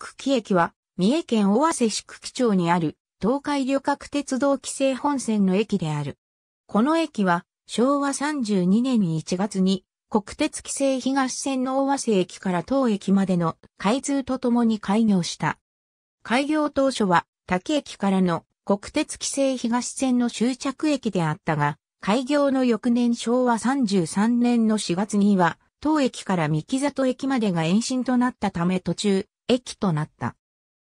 久喜駅は、三重県尾鷲市久喜町にある、東海旅客鉄道規制本線の駅である。この駅は、昭和32年1月に、国鉄規制東線の大和瀬駅から当駅までの開通とともに開業した。開業当初は、滝駅からの国鉄規制東線の終着駅であったが、開業の翌年昭和33年の4月には、当駅から三木里駅までが延伸となったため途中、駅となった。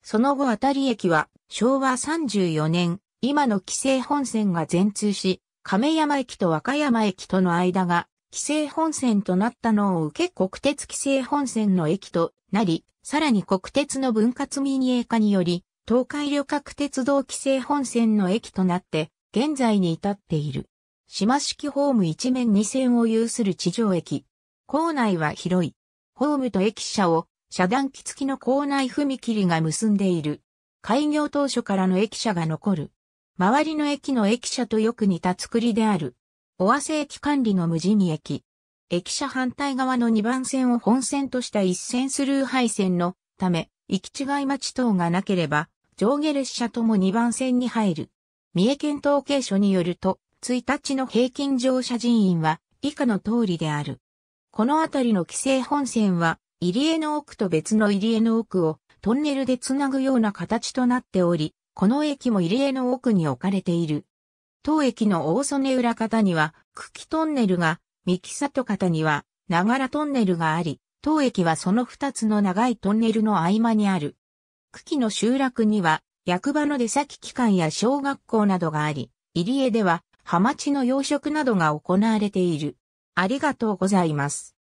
その後あたり駅は昭和34年、今の規制本線が全通し、亀山駅と和歌山駅との間が規制本線となったのを受け国鉄規制本線の駅となり、さらに国鉄の分割民営化により、東海旅客鉄道規制本線の駅となって、現在に至っている。島式ホーム一面二線を有する地上駅。構内は広い。ホームと駅舎を遮断機付きの構内踏切が結んでいる。開業当初からの駅舎が残る。周りの駅の駅舎とよく似た作りである。尾鷲駅管理の無地味駅。駅舎反対側の2番線を本線とした一線スルー配線のため、行き違い待ち等がなければ、上下列車とも2番線に入る。三重県統計所によると、1日の平均乗車人員は以下の通りである。この辺りの規制本線は入江の奥と別の入江の奥をトンネルでつなぐような形となっており、この駅も入江の奥に置かれている。当駅の大曽根裏方には、茎トンネルが、三木里方には、長良トンネルがあり、当駅はその二つの長いトンネルの合間にある。茎の集落には、役場の出先機関や小学校などがあり、入江では、ハマチの養殖などが行われている。ありがとうございます。